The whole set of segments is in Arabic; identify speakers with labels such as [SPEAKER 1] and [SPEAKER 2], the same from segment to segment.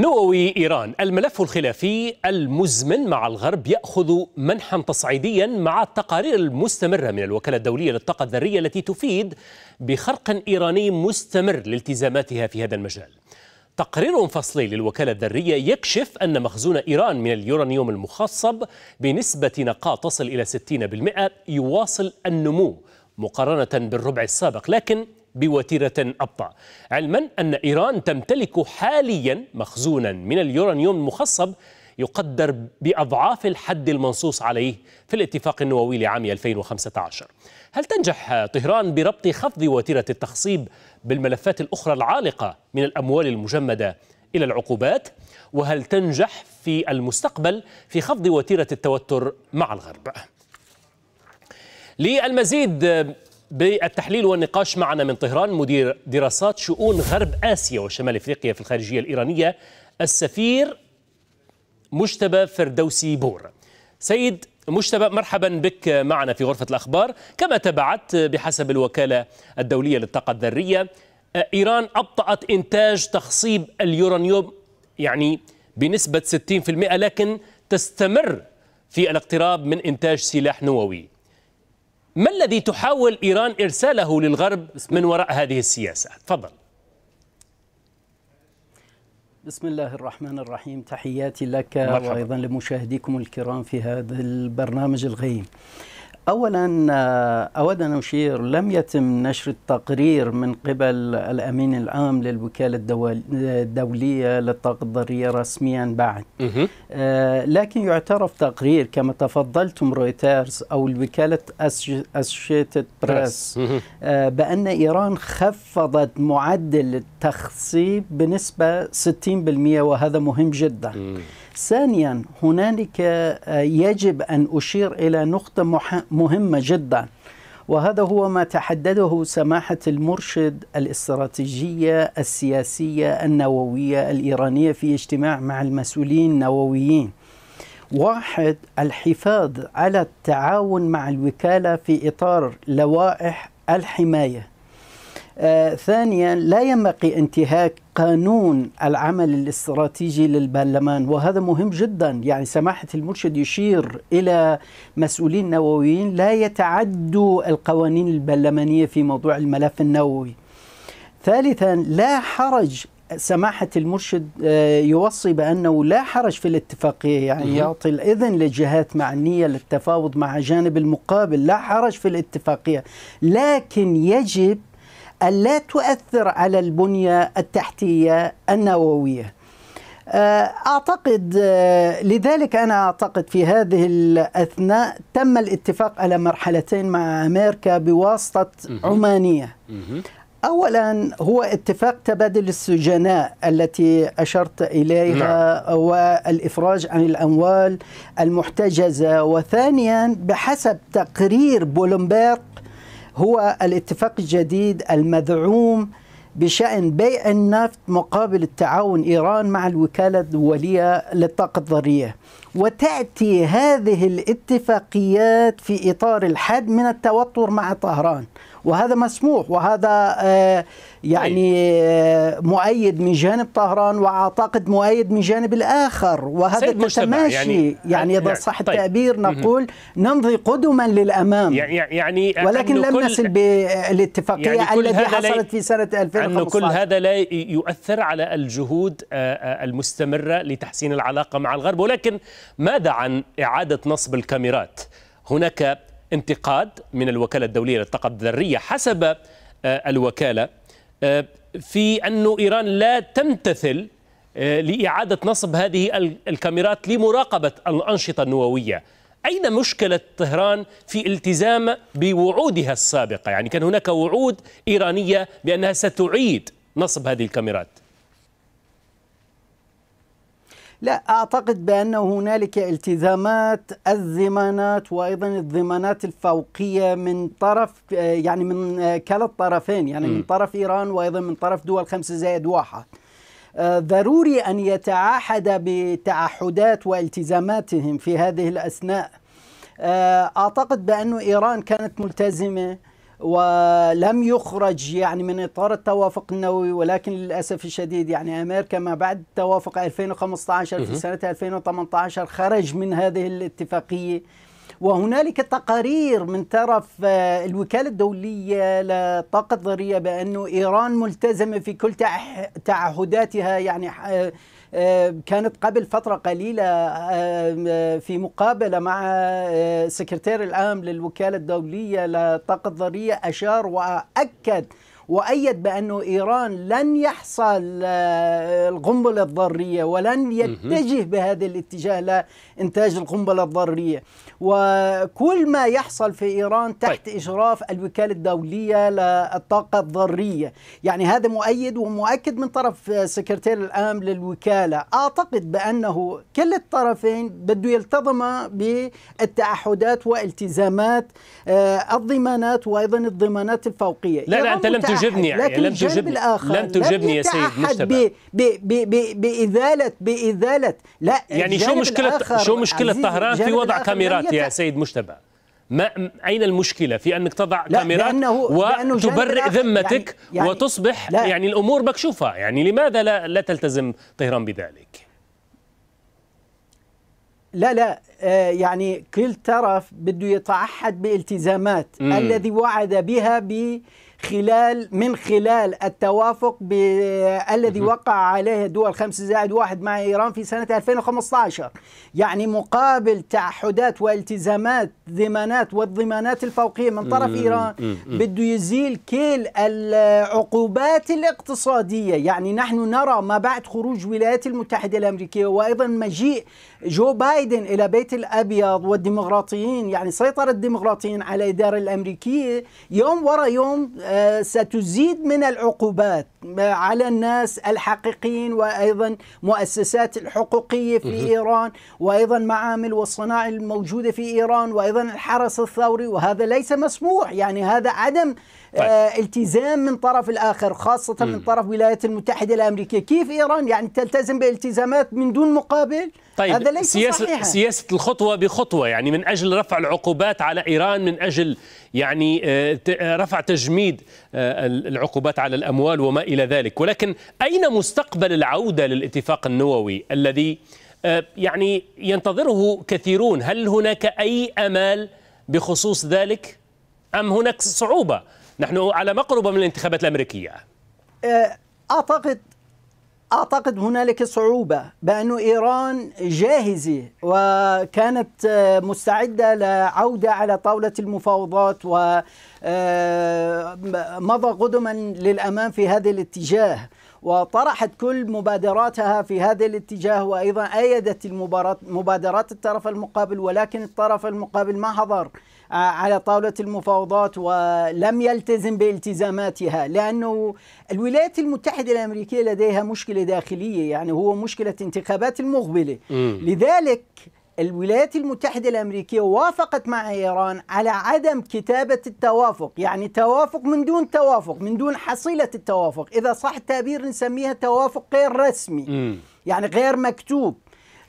[SPEAKER 1] نووي إيران الملف الخلافي المزمن مع الغرب يأخذ منحا تصعيديا مع التقارير المستمرة من الوكالة الدولية للطاقة الذرية التي تفيد بخرق إيراني مستمر لالتزاماتها في هذا المجال تقرير فصلي للوكالة الذرية يكشف أن مخزون إيران من اليورانيوم المخصب بنسبة نقاء تصل إلى 60% يواصل النمو مقارنة بالربع السابق لكن بوتيرة أبطأ علما أن إيران تمتلك حاليا مخزونا من اليورانيوم المخصب يقدر بأضعاف الحد المنصوص عليه في الاتفاق النووي لعام 2015 هل تنجح طهران بربط خفض وتيرة التخصيب بالملفات الأخرى العالقة من الأموال المجمدة إلى العقوبات؟ وهل تنجح في المستقبل في خفض وتيرة التوتر مع الغرب؟ للمزيد بالتحليل والنقاش معنا من طهران مدير دراسات شؤون غرب آسيا وشمال إفريقيا في الخارجية الإيرانية السفير مجتبى فردوسي بور سيد مجتبى مرحبا بك معنا في غرفة الأخبار كما تبعت بحسب الوكالة الدولية للطاقة الذرية إيران أبطأت إنتاج تخصيب اليورانيوم يعني بنسبة 60% لكن تستمر في الاقتراب من إنتاج سلاح نووي ما الذي تحاول إيران إرساله للغرب من وراء هذه السياسة تفضل
[SPEAKER 2] بسم الله الرحمن الرحيم تحياتي لك مرحبا. وأيضا لمشاهديكم الكرام في هذا البرنامج الغيم اولا آه، اود ان اشير لم يتم نشر التقرير من قبل الامين العام للوكاله الدوليه للطاقه الذريه رسميا بعد آه، لكن يعترف تقرير كما تفضلتم رويترز او الوكاله اسوشيتد بريس آه، بان ايران خفضت معدل التخصيب بنسبه 60% وهذا مهم جدا ثانيا هنالك آه، يجب أن أشير إلى نقطة مهمة جدا وهذا هو ما تحدده سماحة المرشد الاستراتيجية السياسية النووية الإيرانية في اجتماع مع المسؤولين النوويين واحد الحفاظ على التعاون مع الوكالة في إطار لوائح الحماية آه، ثانيا لا ينبغي انتهاك قانون العمل الاستراتيجي للبرلمان وهذا مهم جدا يعني سماحة المرشد يشير إلى مسؤولين نوويين لا يتعدوا القوانين البرلمانية في موضوع الملف النووي ثالثا لا حرج سماحة المرشد آه، يوصي بأنه لا حرج في الاتفاقية يعني يعطي الإذن للجهات معنية للتفاوض مع جانب المقابل لا حرج في الاتفاقية لكن يجب ألا تؤثر على البنية التحتية النووية آه، أعتقد آه، لذلك أنا أعتقد في هذه الأثناء تم الاتفاق على مرحلتين مع أمريكا بواسطة عمانية اولا هو اتفاق تبادل السجناء التي اشرت اليها نعم. والافراج عن الاموال المحتجزه وثانيا بحسب تقرير بولمبرغ هو الاتفاق الجديد المدعوم بشأن بيع النفط مقابل التعاون إيران مع الوكالة الدولية للطاقة الذرية وتأتي هذه الاتفاقيات في إطار الحد من التوتر مع طهران وهذا مسموح وهذا آه، يعني طيب. آه، مؤيد من جانب طهران وأعتقد مؤيد من جانب الآخر وهذا تتماشي يعني, يعني آه، إذا يعني، صح طيب. التعبير نقول نمضي قدما للأمام يعني,
[SPEAKER 1] يعني،, يعني، ولكن لم نصل
[SPEAKER 2] بالاتفاقية يعني التي حصلت في سنة 2015 أن كل هذا
[SPEAKER 1] لا يؤثر على الجهود المستمرة لتحسين العلاقة مع الغرب ولكن ماذا عن إعادة نصب الكاميرات؟ هناك انتقاد من الوكالة الدولية للطاقة الذرية حسب آه، الوكالة آه، في أن إيران لا تمتثل آه، لإعادة نصب هذه الكاميرات لمراقبة الأنشطة النووية أين مشكلة طهران في التزام بوعودها السابقة يعني كان هناك وعود إيرانية بأنها ستعيد نصب هذه الكاميرات
[SPEAKER 2] لا أعتقد بأن هنالك التزامات الضمانات وأيضا الضمانات الفوقية من طرف آه، يعني من آه، كلا الطرفين يعني م. من طرف إيران وأيضا من طرف دول خمسة زائد واحد آه، ضروري أن يتعاحد بتعهدات والتزاماتهم في هذه الأثناء أعتقد بأن إيران كانت ملتزمة ولم يخرج يعني من اطار التوافق النووي ولكن للاسف الشديد يعني امريكا ما بعد توافق 2015 في سنه 2018 خرج من هذه الاتفاقيه وهنالك تقارير من طرف آه، الوكالة الدولية للطاقة الذرية بانه إيران ملتزمة في كل تعهداتها يعني آه، آه، كانت قبل فترة قليلة آه، آه، في مقابلة مع سكرتير العام للوكالة الدولية للطاقة الذرية أشار وأكد وأيد بأنه إيران لن يحصل القنبلة الذرية ولن يتجه بهذا الاتجاه لإنتاج القنبلة الذرية وكل ما يحصل في إيران تحت طيب. إشراف الوكالة الدولية للطاقة الذرية يعني هذا مؤيد ومؤكد من طرف سكرتير العام للوكالة أعتقد بأنه كل الطرفين بده يلتظم بالتعهدات والتزامات آه، الضمانات وأيضا الضمانات الفوقية لا لا أنت لم تجبني يعني، لكن لم تجبني لم تجبني يا سيد مجتبى بإزالة بإزالة لا يعني شو مشكلة شو مشكلة طهران في وضع كاميرات قلت يا
[SPEAKER 1] سيد مجتبى ما أين المشكلة في أنك تضع كاميرات لأنه وتبرئ ذمتك يعني يعني وتصبح لا يعني الأمور مكشوفة يعني لماذا لا, لا تلتزم طهران بذلك
[SPEAKER 2] لا لا آه، يعني كل طرف بده يتعهد بالتزامات مم. الذي وعد بها ب خلال من خلال التوافق الذي وقع عليه دول خمسة زائد واحد مع إيران في سنة 2015 يعني مقابل تعهدات والتزامات ضمانات والضمانات الفوقية من طرف إيران بده يزيل كل العقوبات الاقتصادية يعني نحن نرى ما بعد خروج الولايات المتحدة الأمريكية وأيضا مجيء جو بايدن إلى بيت البيت الابيض والديمقراطيين يعني سيطره الديمقراطيين على الاداره الامريكيه يوم وراء يوم آه، ستزيد من العقوبات آه، على الناس الحقيقيين وايضا مؤسسات الحقوقيه في ايران وايضا معامل والصناعه الموجوده في ايران وايضا الحرس الثوري وهذا ليس مسموح يعني هذا عدم طيب. آه، التزام من طرف الآخر خاصة م. من طرف الولايات المتحدة الأمريكية كيف إيران يعني تلتزم بالتزامات من دون مقابل طيب. هذا ليس سياسة صحيحا
[SPEAKER 1] سياسة الخطوة بخطوة يعني من أجل رفع العقوبات على إيران من أجل يعني آه، آه، رفع تجميد العقوبات على الأموال وما إلى ذلك ولكن أين مستقبل العودة للاتفاق النووي الذي يعني ينتظره كثيرون هل هناك أي أمال بخصوص ذلك أم هناك صعوبة نحن على مقربة من الانتخابات الأمريكية
[SPEAKER 2] آه، أعتقد أعتقد هنالك صعوبة بأن إيران جاهزة وكانت آه، مستعدة لعودة على طاولة المفاوضات ومضى آه، قدما للأمام في هذا الاتجاه وطرحت كل مبادراتها في هذا الاتجاه وأيضا أيدت المبادرات الطرف المقابل ولكن الطرف المقابل ما حضر آه، على طاولة المفاوضات ولم يلتزم بالتزاماتها لأنه الولايات المتحدة الأمريكية لديها مشكلة داخلية يعني هو مشكلة انتخابات المقبلة لذلك الولايات المتحدة الأمريكية وافقت مع إيران على عدم كتابة التوافق يعني توافق من دون توافق من دون حصيلة التوافق إذا صح التعبير نسميها توافق غير رسمي م. يعني غير مكتوب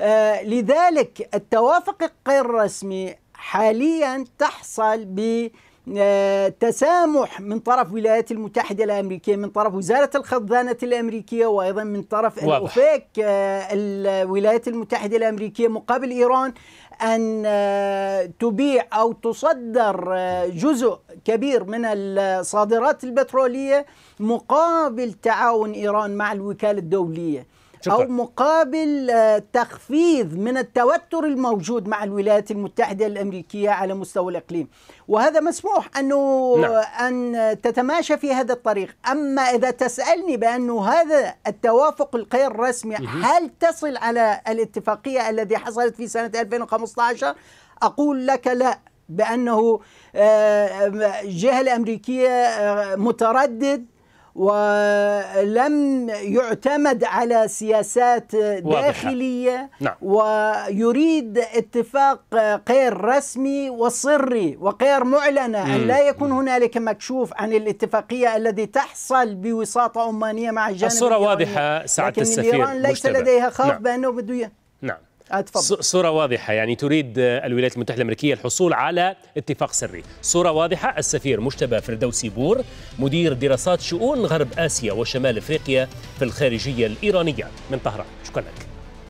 [SPEAKER 2] آه لذلك التوافق غير رسمي حاليا تحصل ب آه، تسامح من طرف الولايات المتحدة الأمريكية من طرف وزارة الخزانة الأمريكية وأيضا من طرف الأوفيك آه، الولايات المتحدة الأمريكية مقابل إيران أن آه، تبيع أو تصدر جزء كبير من الصادرات البترولية مقابل تعاون إيران مع الوكالة الدولية شكرا. أو مقابل آه، تخفيض من التوتر الموجود مع الولايات المتحدة الأمريكية على مستوى الإقليم وهذا مسموح أنه نعم. أن تتماشى في هذا الطريق أما إذا تسألني بأنه هذا التوافق الغير رسمي هل تصل على الاتفاقية الذي حصلت في سنة 2015 أقول لك لا بأنه الجهة آه، آه، الأمريكية متردد ولم يعتمد على سياسات داخلية نعم. ويريد اتفاق غير رسمي وصري وغير معلنة أن لا يكون هنالك مكشوف عن الاتفاقية الذي تحصل بوساطة أمانية مع الجانب الصورة واضحة سعادة السفير لكن إيران ليس لديها خوف نعم. بأنه بده أتفضل.
[SPEAKER 1] آه، صورة واضحة يعني تريد آه، الولايات المتحدة الأمريكية الحصول على اتفاق سري صورة واضحة السفير مشتبه فردوسي بور مدير دراسات شؤون غرب آسيا وشمال أفريقيا في الخارجية الإيرانية من طهران شكرا لك